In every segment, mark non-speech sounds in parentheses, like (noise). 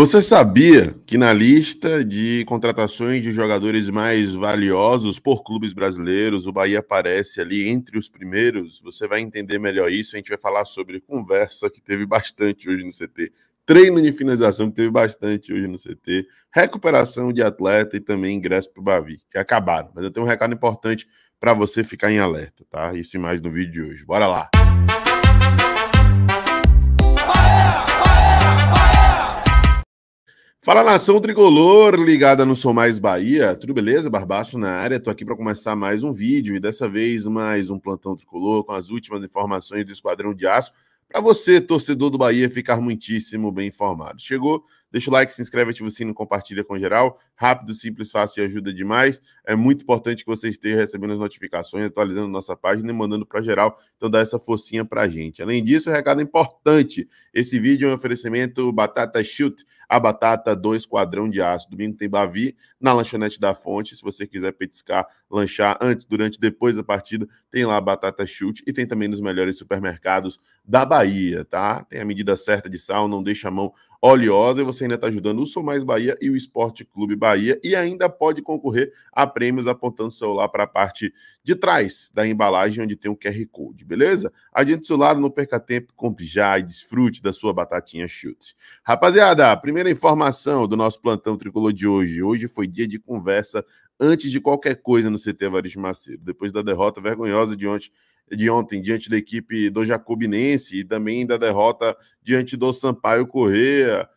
Você sabia que na lista de contratações de jogadores mais valiosos por clubes brasileiros, o Bahia aparece ali entre os primeiros? Você vai entender melhor isso. A gente vai falar sobre conversa que teve bastante hoje no CT, treino de finalização que teve bastante hoje no CT, recuperação de atleta e também ingresso para o Bavi, que acabaram. Mas eu tenho um recado importante para você ficar em alerta, tá? Isso e mais no vídeo de hoje. Bora lá! Música Fala nação tricolor ligada no Sou Mais Bahia, tudo beleza? Barbaço na área, tô aqui para começar mais um vídeo e dessa vez mais um plantão tricolor com as últimas informações do Esquadrão de Aço para você, torcedor do Bahia, ficar muitíssimo bem informado. Chegou Deixa o like, se inscreve, ativa o sino, compartilha com geral. Rápido, simples, fácil e ajuda demais. É muito importante que você esteja recebendo as notificações, atualizando nossa página e mandando para geral. Então dá essa forcinha para gente. Além disso, um recado importante. Esse vídeo é um oferecimento Batata Shoot, a batata do Esquadrão de Aço. Domingo tem Bavi na lanchonete da fonte. Se você quiser petiscar, lanchar antes, durante, depois da partida, tem lá a Batata Shoot e tem também nos melhores supermercados da Bahia, tá? Tem a medida certa de sal, não deixa a mão oleosa e você ainda está ajudando o Sou Mais Bahia e o Esporte Clube Bahia e ainda pode concorrer a prêmios apontando o celular para a parte de trás da embalagem onde tem um QR Code, beleza? Adiante do seu lado, não perca tempo, compre já e desfrute da sua batatinha chute. Rapaziada, primeira informação do nosso plantão tricolor de hoje. Hoje foi dia de conversa antes de qualquer coisa no CT Varejo Macedo, depois da derrota vergonhosa de ontem de ontem diante da equipe do Jacobinense e também da derrota diante do Sampaio Correa.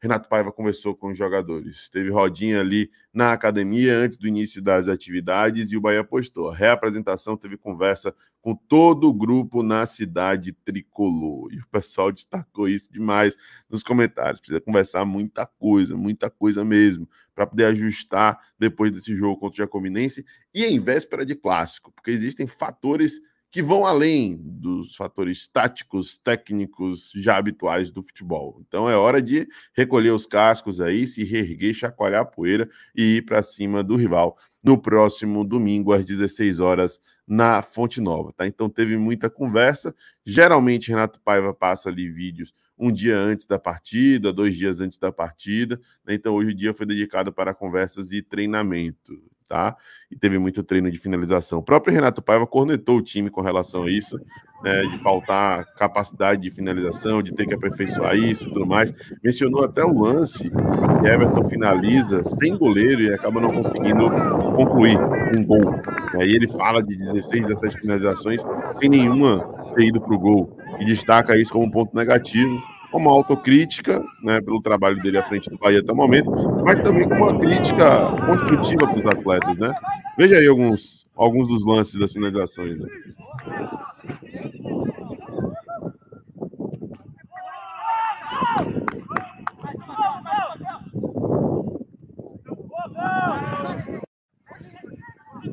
Renato Paiva conversou com os jogadores. Teve rodinha ali na academia antes do início das atividades e o Bahia postou. A reapresentação teve conversa com todo o grupo na cidade tricolor. E o pessoal destacou isso demais nos comentários. Precisa conversar muita coisa, muita coisa mesmo, para poder ajustar depois desse jogo contra o Jacobinense e em véspera de clássico, porque existem fatores que vão além dos fatores táticos, técnicos já habituais do futebol. Então é hora de recolher os cascos aí, se reerguer, chacoalhar a poeira e ir para cima do rival no próximo domingo às 16 horas na Fonte Nova, tá? Então teve muita conversa. Geralmente Renato Paiva passa ali vídeos um dia antes da partida, dois dias antes da partida. Né? Então hoje o dia foi dedicado para conversas e treinamento tá? E teve muito treino de finalização. O próprio Renato Paiva cornetou o time com relação a isso, né, de faltar capacidade de finalização, de ter que aperfeiçoar isso e tudo mais. Mencionou até o lance que Everton finaliza sem goleiro e acaba não conseguindo concluir um gol. Aí ele fala de 16, 17 finalizações sem nenhuma ter ido para o gol e destaca isso como um ponto negativo uma autocrítica né, pelo trabalho dele à frente do Bahia até o momento, mas também com uma crítica construtiva para os atletas, né? Veja aí alguns, alguns dos lances das finalizações. Né?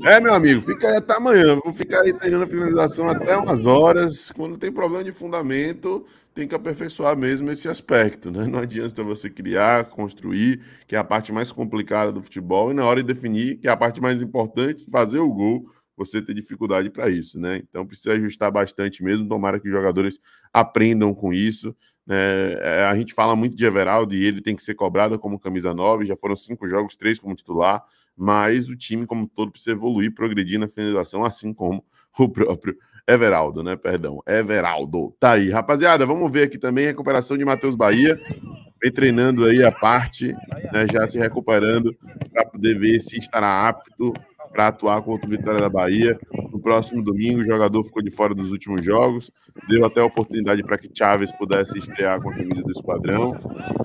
É, meu amigo, fica aí até amanhã. Vou ficar aí treinando a finalização até umas horas. Quando tem problema de fundamento, tem que aperfeiçoar mesmo esse aspecto, né? Não adianta você criar, construir, que é a parte mais complicada do futebol, e na hora de definir, que é a parte mais importante, fazer o gol você ter dificuldade para isso, né? Então precisa ajustar bastante mesmo. Tomara que os jogadores aprendam com isso. Né? É, a gente fala muito de Everaldo e ele tem que ser cobrado como camisa 9. Já foram cinco jogos, três como titular, mas o time como todo precisa evoluir, progredir na finalização, assim como o próprio Everaldo, né? Perdão, Everaldo. Tá aí, rapaziada. Vamos ver aqui também a recuperação de Matheus Bahia. Vem treinando aí a parte, né, já se recuperando para poder ver se estará apto para atuar contra o Vitória da Bahia. No próximo domingo, o jogador ficou de fora dos últimos jogos, deu até a oportunidade para que Chaves pudesse estrear com a camisa do esquadrão.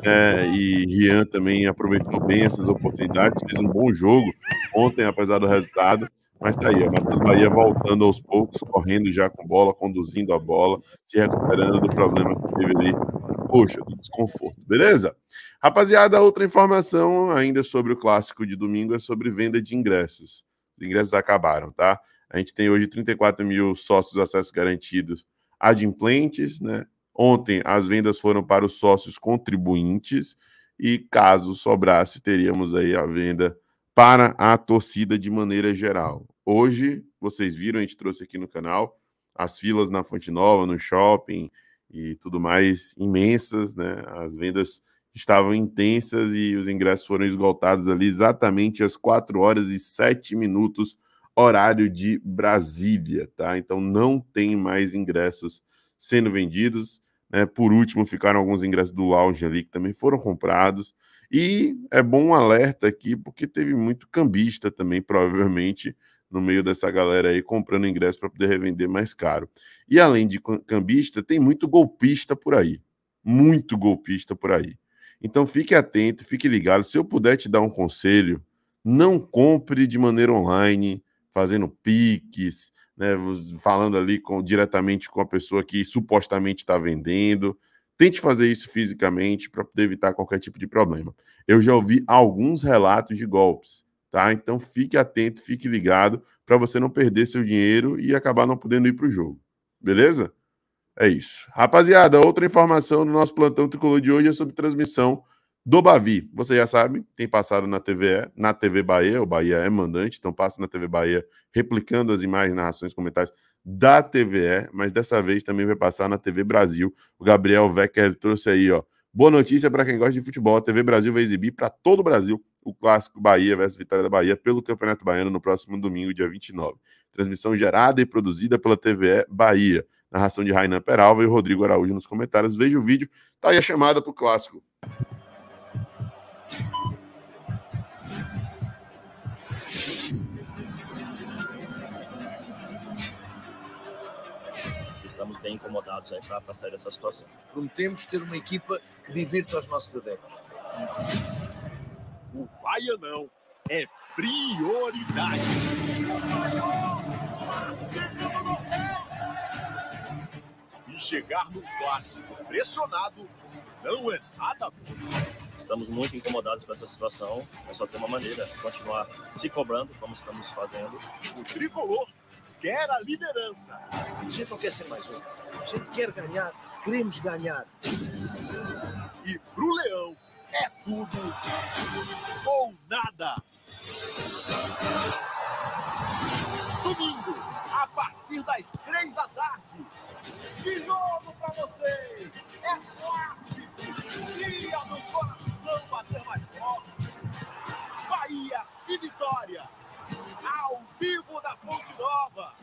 É, e Rian também aproveitou bem essas oportunidades, fez um bom jogo ontem, apesar do resultado. Mas tá aí, o Matheus Bahia voltando aos poucos, correndo já com bola, conduzindo a bola, se recuperando do problema que teve ali poxa, do desconforto, beleza? Rapaziada, outra informação ainda sobre o clássico de domingo é sobre venda de ingressos. Os ingressos acabaram, tá? A gente tem hoje 34 mil sócios acesso garantidos adimplentes, né? Ontem as vendas foram para os sócios contribuintes e caso sobrasse, teríamos aí a venda para a torcida de maneira geral. Hoje, vocês viram, a gente trouxe aqui no canal as filas na Fonte Nova, no shopping e tudo mais imensas, né? As vendas estavam intensas e os ingressos foram esgotados ali exatamente às 4 horas e 7 minutos, horário de Brasília, tá? Então não tem mais ingressos sendo vendidos. Né? Por último, ficaram alguns ingressos do lounge ali que também foram comprados. E é bom um alerta aqui, porque teve muito cambista também, (laughs) provavelmente, no meio dessa galera aí comprando ingresso para poder revender mais caro. E além de cambista, tem muito golpista por aí. Muito golpista por aí. Então fique atento, fique ligado. Se eu puder te dar um conselho, não compre de maneira online, fazendo piques, né, falando ali com, diretamente com a pessoa que supostamente está vendendo. Tente fazer isso fisicamente para poder evitar qualquer tipo de problema. Eu já ouvi alguns relatos de golpes, tá? Então fique atento, fique ligado para você não perder seu dinheiro e acabar não podendo ir para o jogo. Beleza? É isso. Rapaziada, outra informação no nosso plantão tricolor de hoje é sobre transmissão do Bavi. Você já sabe, tem passado na TV, na TV Bahia, o Bahia é mandante, então passa na TV Bahia replicando as imagens, narrações, comentários da TVE, mas dessa vez também vai passar na TV Brasil. O Gabriel Wecker trouxe aí, ó. Boa notícia para quem gosta de futebol. A TV Brasil vai exibir para todo o Brasil o clássico Bahia versus Vitória da Bahia pelo Campeonato Baiano no próximo domingo, dia 29. Transmissão gerada e produzida pela TVE Bahia narração de Rainan Peralva e Rodrigo Araújo nos comentários. Veja o vídeo, tá aí a chamada para o clássico. Estamos bem incomodados aí para sair dessa situação. Prometemos ter uma equipa que divirta os nossos adeptos. O Baianão é prioridade. O maior, a e chegar no clássico pressionado não é nada bom. Estamos muito incomodados com essa situação, mas só tem uma maneira, continuar se cobrando como estamos fazendo. O tricolor quer a liderança. A gente não quer ser mais um. A gente quer ganhar, queremos ganhar. E pro Leão é tudo ou nada. Domingo, a partir das três da tarde de novo para vocês. É clássico, dia do coração bater mais forte. Bahia e Vitória, ao vivo da Fonte Nova.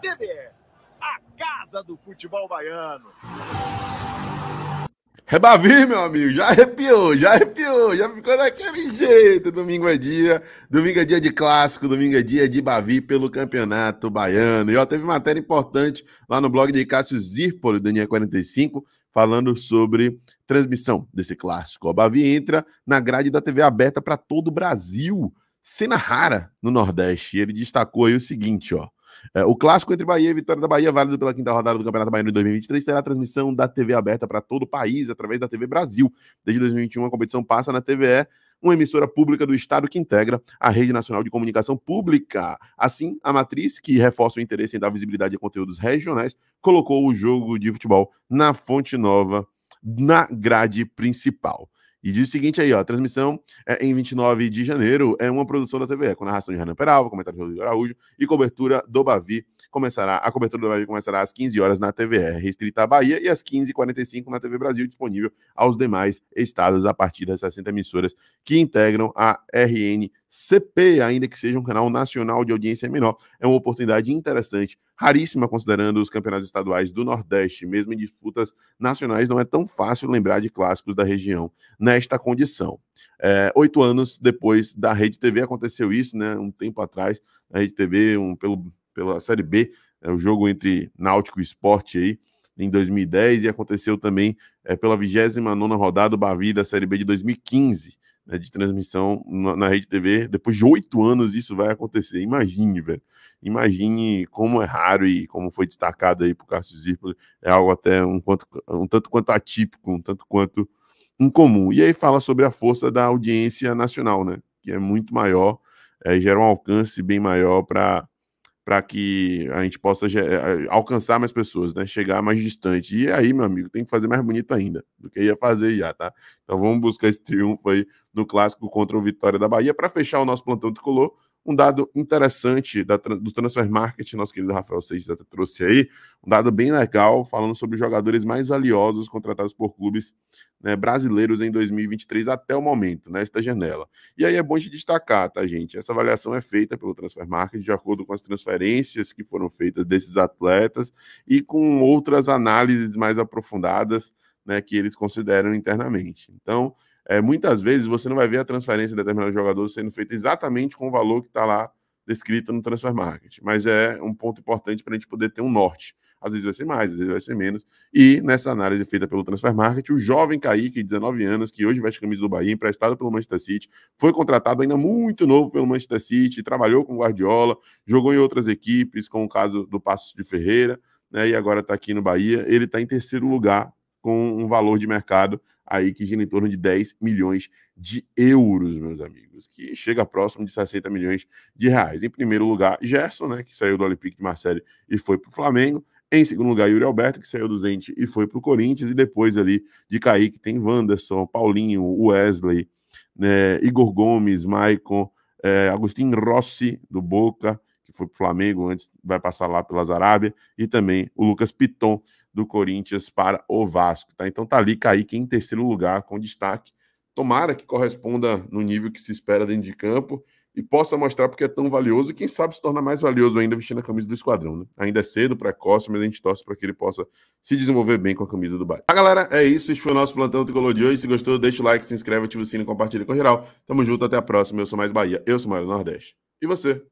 TBE, a casa do futebol baiano. Rebavi, meu amigo, já arrepiou, já arrepiou, já ficou daquele jeito. Domingo é dia, domingo é dia de clássico, domingo é dia de Bavi pelo Campeonato Baiano. E ó, teve matéria importante lá no blog de Cássio Zirpoli, do 45, falando sobre transmissão desse clássico. O Bavi entra na grade da TV aberta para todo o Brasil, cena rara no Nordeste. E ele destacou aí o seguinte, ó. É, o clássico entre Bahia e Vitória da Bahia, válido pela quinta rodada do Campeonato Baiano de 2023, terá transmissão da TV aberta para todo o país através da TV Brasil. Desde 2021, a competição passa na TVE uma emissora pública do Estado que integra a Rede Nacional de Comunicação Pública. Assim, a matriz, que reforça o interesse em dar visibilidade a conteúdos regionais, colocou o jogo de futebol na fonte nova, na grade principal. E diz o seguinte aí, ó, a transmissão é em 29 de janeiro é uma produção da TVE, com narração de Renan Peralva, comentário de Rodrigo Araújo e cobertura do Bavi começará, a cobertura do Bavi começará às 15 horas na TVE, restrita à Bahia, e às 15h45 na TV Brasil, disponível aos demais estados a partir das 60 emissoras que integram a RNCP, ainda que seja um canal nacional de audiência menor. É uma oportunidade interessante raríssima considerando os campeonatos estaduais do Nordeste, mesmo em disputas nacionais, não é tão fácil lembrar de clássicos da região nesta condição. É, oito anos depois da Rede TV aconteceu isso, né? Um tempo atrás, a Rede TV, um, pelo, pela Série B, é, o jogo entre Náutico e Esporte aí, em 2010, e aconteceu também é, pela 29 rodada do Bavi da Série B de 2015 né, de transmissão na, na Rede TV. Depois de oito anos isso vai acontecer. Imagine, velho. Imagine como é raro e como foi destacado aí por Cássio Zirpoli. É algo até um, quanto, um tanto quanto atípico, um tanto quanto incomum. E aí fala sobre a força da audiência nacional, né? Que é muito maior, é, gera um alcance bem maior para para que a gente possa eh, eh, alcançar mais pessoas, né? Chegar mais distante. E aí, meu amigo, tem que fazer mais bonito ainda do que ia fazer já, tá? Então vamos buscar esse triunfo aí no clássico contra o Vitória da Bahia para fechar o nosso plantão tricolor. Um dado interessante da, do Transfer Market, nosso querido Rafael Seixas até trouxe aí, um dado bem legal, falando sobre os jogadores mais valiosos contratados por clubes né, brasileiros em 2023 até o momento, nesta né, janela. E aí é bom de destacar, tá, gente? Essa avaliação é feita pelo Transfer Market de acordo com as transferências que foram feitas desses atletas e com outras análises mais aprofundadas né, que eles consideram internamente. Então, é, muitas vezes você não vai ver a transferência de determinado jogador sendo feita exatamente com o valor que está lá descrito no Transfer Market. Mas é um ponto importante para a gente poder ter um norte. Às vezes vai ser mais, às vezes vai ser menos. E nessa análise feita pelo Transfer Market, o jovem Kaique, 19 anos, que hoje veste a camisa do Bahia, emprestado pelo Manchester City, foi contratado ainda muito novo pelo Manchester City, trabalhou com Guardiola, jogou em outras equipes, com o caso do Passos de Ferreira, né, e agora está aqui no Bahia. Ele está em terceiro lugar com um valor de mercado aí que gira em torno de 10 milhões de euros, meus amigos, que chega próximo de 60 milhões de reais. Em primeiro lugar, Gerson, né, que saiu do Olympique de Marseille e foi para o Flamengo. Em segundo lugar, Yuri Alberto, que saiu do Zente e foi para o Corinthians. E depois ali de Kaique tem Wanderson, Paulinho, Wesley, né, Igor Gomes, Maicon, é, Agostinho Rossi, do Boca, que foi para o Flamengo, antes vai passar lá pela Arábia. E também o Lucas Piton, do Corinthians para o Vasco. Tá? Então tá ali Kaique em terceiro lugar com destaque. Tomara que corresponda no nível que se espera dentro de campo e possa mostrar porque é tão valioso e quem sabe se torna mais valioso ainda vestindo a camisa do esquadrão. Né? Ainda é cedo, precoce, mas a gente torce para que ele possa se desenvolver bem com a camisa do Bahia. A tá, galera, é isso. Este foi o nosso Plantão Tricolor de hoje. Se gostou, deixa o like, se inscreve, ativa o sino, compartilha com o geral. Tamo junto, até a próxima. Eu sou Mais Bahia, eu sou Mário Nordeste. E você?